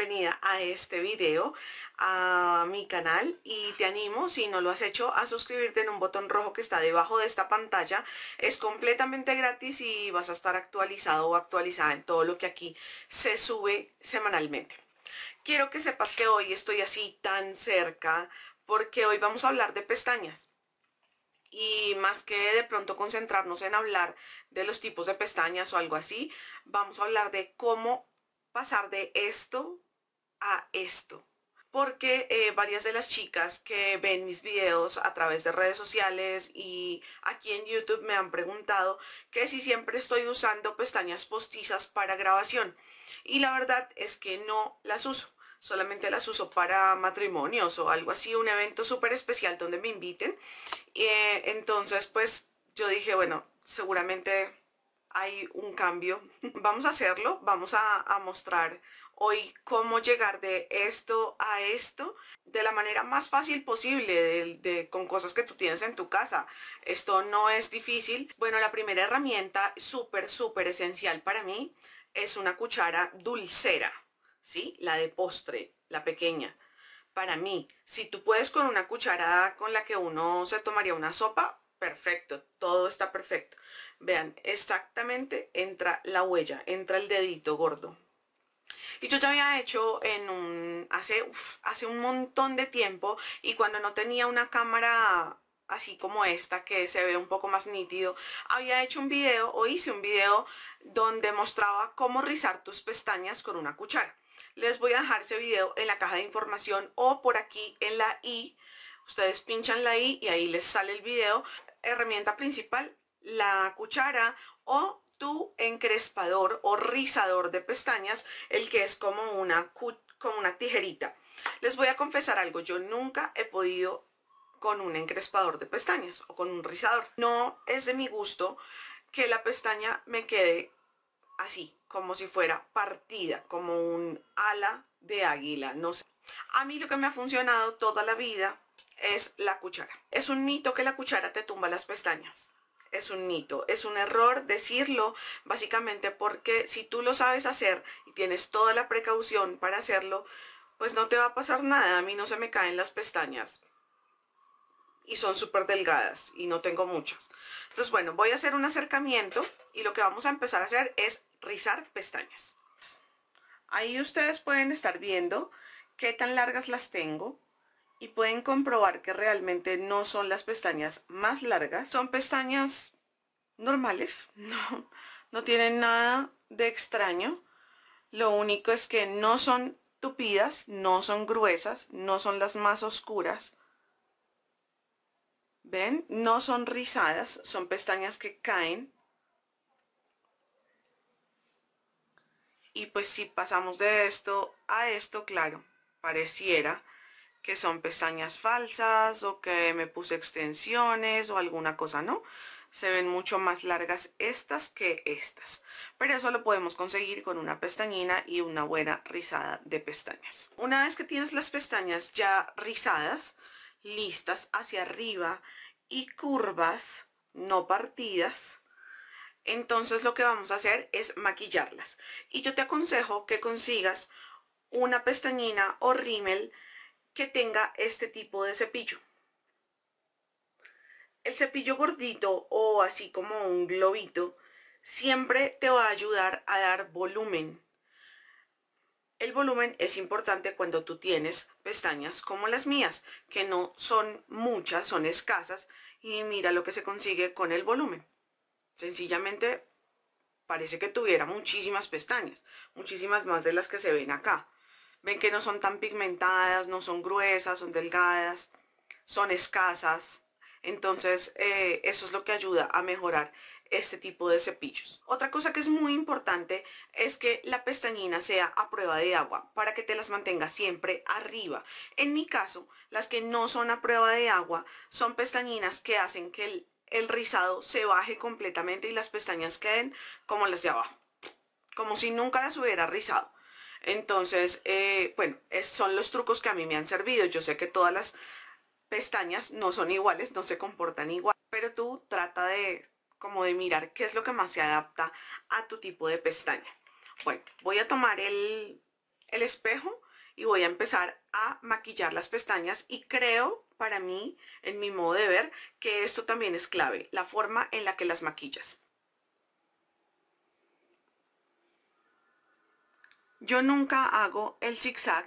bienvenida a este video, a mi canal y te animo, si no lo has hecho, a suscribirte en un botón rojo que está debajo de esta pantalla. Es completamente gratis y vas a estar actualizado o actualizada en todo lo que aquí se sube semanalmente. Quiero que sepas que hoy estoy así tan cerca porque hoy vamos a hablar de pestañas y más que de pronto concentrarnos en hablar de los tipos de pestañas o algo así, vamos a hablar de cómo pasar de esto a esto. Porque eh, varias de las chicas que ven mis videos a través de redes sociales y aquí en YouTube me han preguntado que si siempre estoy usando pestañas postizas para grabación. Y la verdad es que no las uso solamente las uso para matrimonios o algo así, un evento súper especial donde me inviten. y eh, entonces, pues yo dije, bueno, seguramente hay un cambio. vamos a hacerlo, vamos a mostrar hoy cómo llegar de esto a esto de la manera más fácil posible, de, con cosas que tú tienes en tu casa. Esto no es difícil. Bueno, la primera herramienta súper, súper esencial para mí es una cuchara dulcera, ¿sí? La de postre, la pequeña. Para mí, si tú puedes con una cuchara con la que uno se tomaría una sopa, perfecto, todo está perfecto. Vean, exactamente entra la huella, entra el dedito gordo, y yo ya había hecho en un, hace, hace un montón de tiempo y cuando no tenía una cámara así como esta que se ve un poco más nítido, había hecho un video o hice un video donde mostraba cómo rizar tus pestañas con una cuchara. Les voy a dejar ese video en la caja de información o por aquí en la i. Ustedes pinchan la i y ahí les sale el video. Herramienta principal, la cuchara o tu encrespador o rizador de pestañas, el que es como una, como una tijerita. Les voy a confesar algo, yo nunca he podido con un encrespador de pestañas o con un rizador. No es de mi gusto que la pestaña me quede así, como si fuera partida, como un ala de águila, no sé. A mí lo que me ha funcionado toda la vida es la cuchara. Es un mito que la cuchara te tumba las pestañas es un mito, es un error decirlo, básicamente porque si tú lo sabes hacer y tienes toda la precaución para hacerlo, pues no te va a pasar nada, a mí no se me caen las pestañas. Y son súper delgadas y no tengo muchas. Entonces, bueno, voy a hacer un acercamiento y lo que vamos a empezar a hacer es rizar pestañas. Ahí ustedes pueden estar viendo qué tan largas las tengo y pueden comprobar que realmente no son las pestañas más largas, son pestañas normales, no, no tienen nada de extraño, lo único es que no son tupidas, no son gruesas, no son las más oscuras, ¿ven? No son rizadas, son pestañas que caen, y pues si pasamos de esto a esto, claro, pareciera que son pestañas falsas o que me puse extensiones o alguna cosa, ¿no? Se ven mucho más largas estas que estas. Pero eso lo podemos conseguir con una pestañina y una buena rizada de pestañas. Una vez que tienes las pestañas ya rizadas, listas hacia arriba y curvas, no partidas, entonces lo que vamos a hacer es maquillarlas. Y yo te aconsejo que consigas una pestañina o rímel que tenga este tipo de cepillo. El cepillo gordito o así como un globito siempre te va a ayudar a dar volumen. El volumen es importante cuando tú tienes pestañas como las mías, que no son muchas, son escasas, y mira lo que se consigue con el volumen. Sencillamente parece que tuviera muchísimas pestañas, muchísimas más de las que se ven acá ven que no son tan pigmentadas, no son gruesas, son delgadas, son escasas. Entonces eh, eso es lo que ayuda a mejorar este tipo de cepillos. Otra cosa que es muy importante es que la pestañina sea a prueba de agua para que te las mantenga siempre arriba. En mi caso, las que no son a prueba de agua son pestañinas que hacen que el rizado se baje completamente y las pestañas queden como las de abajo, como si nunca las hubiera rizado. Entonces, eh, bueno, son los trucos que a mí me han servido. Yo sé que todas las pestañas no son iguales, no se comportan igual, pero tú trata de como de mirar qué es lo que más se adapta a tu tipo de pestaña. Bueno, voy a tomar el espejo y voy a empezar a maquillar las pestañas y creo para mí, en mi modo de ver, que esto también es clave, la forma en la que las maquillas. yo nunca hago el zigzag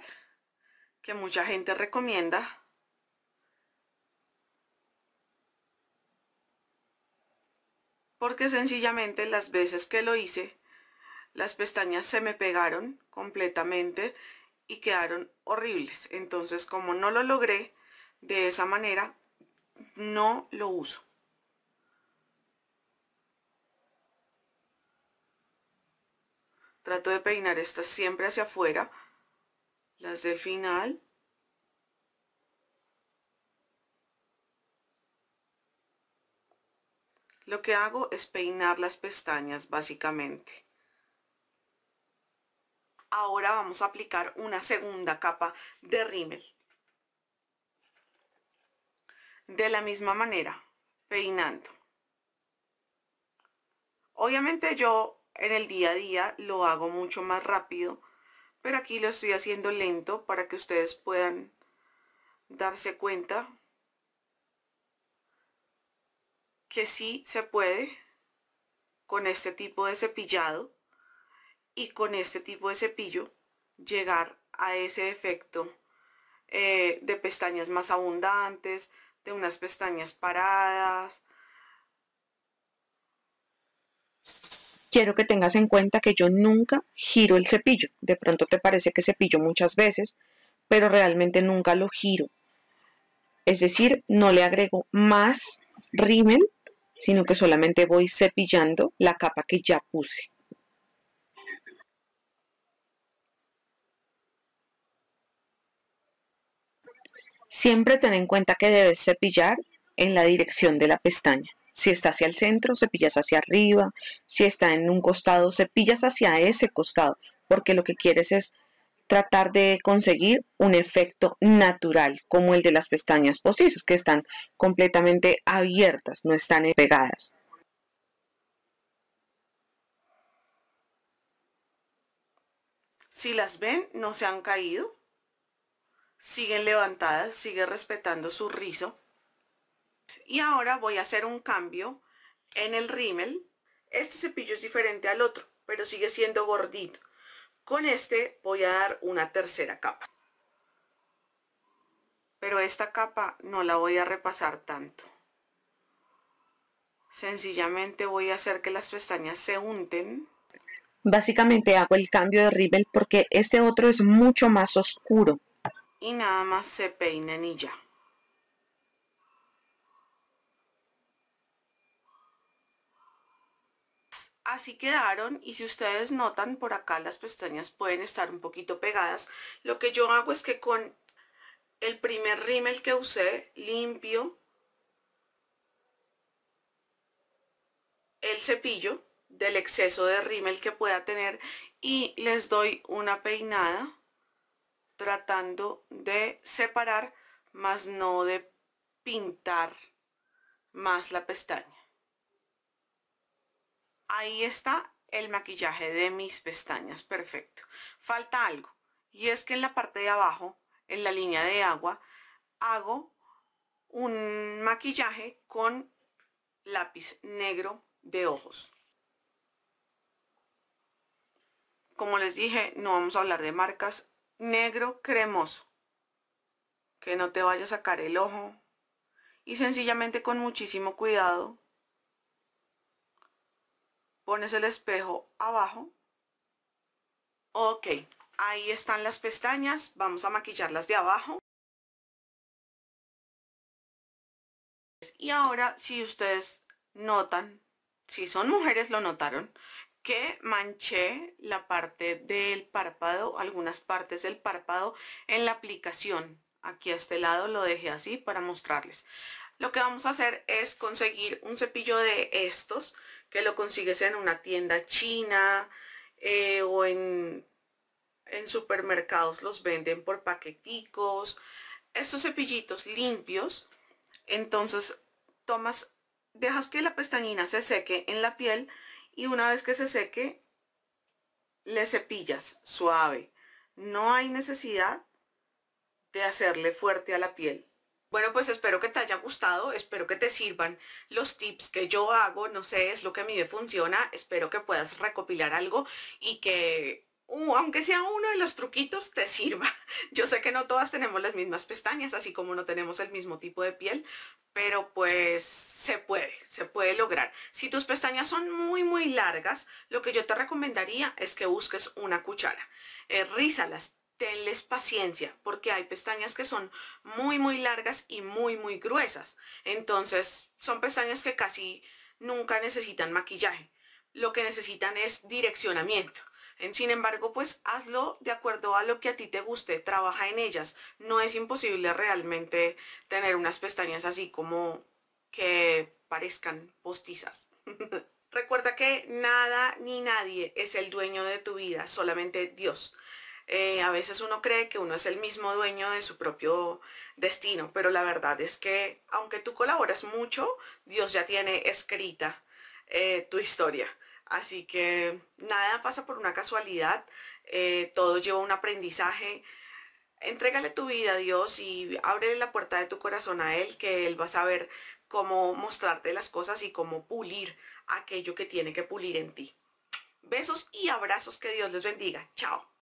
que mucha gente recomienda. Porque sencillamente las veces que lo hice, las pestañas se me pegaron completamente y quedaron horribles. Entonces, como no lo logré de esa manera, no lo uso. Trato de peinar estas siempre hacia afuera, las del final. Lo que hago es peinar las pestañas básicamente. Ahora vamos a aplicar una segunda capa de rímel. De la misma manera, peinando. Obviamente yo en el día a día lo hago mucho más rápido, pero aquí lo estoy haciendo lento para que ustedes puedan darse cuenta que sí se puede con este tipo de cepillado y con este tipo de cepillo llegar a ese efecto eh, de pestañas más abundantes, de unas pestañas paradas, quiero que tengas en cuenta que yo nunca giro el cepillo. De pronto te parece que cepillo muchas veces, pero realmente nunca lo giro. Es decir, no le agrego más rímel, sino que solamente voy cepillando la capa que ya puse. Siempre ten en cuenta que debes cepillar en la dirección de la pestaña. Si está hacia el centro, cepillas hacia arriba. Si está en un costado, cepillas hacia ese costado, porque lo que quieres es tratar de conseguir un efecto natural, como el de las pestañas postizas, que están completamente abiertas, no están pegadas. Si las ven, no se han caído. Siguen levantadas, sigue respetando su rizo. Y ahora voy a hacer un cambio en el rímel. Este cepillo es diferente al otro, pero sigue siendo gordito. Con este voy a dar una tercera capa. Pero esta capa no la voy a repasar tanto. Sencillamente voy a hacer que las pestañas se unten. Básicamente hago el cambio de rímel porque este otro es mucho más oscuro. Y nada más se peinen y ya. así quedaron y si ustedes notan por acá las pestañas pueden estar un poquito pegadas lo que yo hago es que con el primer rímel que usé limpio el cepillo del exceso de rímel que pueda tener y les doy una peinada tratando de separar más no de pintar más la pestaña Ahí está el maquillaje de mis pestañas, perfecto. Falta algo, y es que en la parte de abajo, en la línea de agua, hago un maquillaje con lápiz negro de ojos. Como les dije, no vamos a hablar de marcas. Negro cremoso. Que no te vaya a sacar el ojo. Y sencillamente con muchísimo cuidado pones el espejo abajo. Ok, ahí están las pestañas, vamos a maquillarlas de abajo. Y ahora, si ustedes notan, si son mujeres lo notaron, que manché la parte del párpado, algunas partes del párpado en la aplicación. Aquí a este lado lo dejé así para mostrarles. Lo que vamos a hacer es conseguir un cepillo de estos que lo consigues en una tienda china eh, o en, en supermercados los venden por paqueticos. Estos cepillitos limpios, entonces tomas, dejas que la pestañina se seque en la piel y una vez que se seque, le cepillas suave. No hay necesidad de hacerle fuerte a la piel. Bueno, pues espero que te haya gustado, espero que te sirvan los tips que yo hago, no sé, es lo que a mí me funciona, espero que puedas recopilar algo y que aunque sea uno de los truquitos, te sirva. Yo sé que no todas tenemos las mismas pestañas, así como no tenemos el mismo tipo de piel, pero pues se puede, se puede lograr. Si tus pestañas son muy, muy largas, lo que yo te recomendaría es que busques una cuchara. Eh, rízalas tenles paciencia porque hay pestañas que son muy muy largas y muy muy gruesas entonces son pestañas que casi nunca necesitan maquillaje lo que necesitan es direccionamiento sin embargo pues hazlo de acuerdo a lo que a ti te guste trabaja en ellas no es imposible realmente tener unas pestañas así como que parezcan postizas recuerda que nada ni nadie es el dueño de tu vida solamente Dios eh, a veces uno cree que uno es el mismo dueño de su propio destino, pero la verdad es que aunque tú colaboras mucho, Dios ya tiene escrita eh, tu historia. Así que nada pasa por una casualidad, eh, todo lleva un aprendizaje. Entrégale tu vida a Dios y ábrele la puerta de tu corazón a Él, que Él va a saber cómo mostrarte las cosas y cómo pulir aquello que tiene que pulir en ti. Besos y abrazos, que Dios les bendiga. Chao.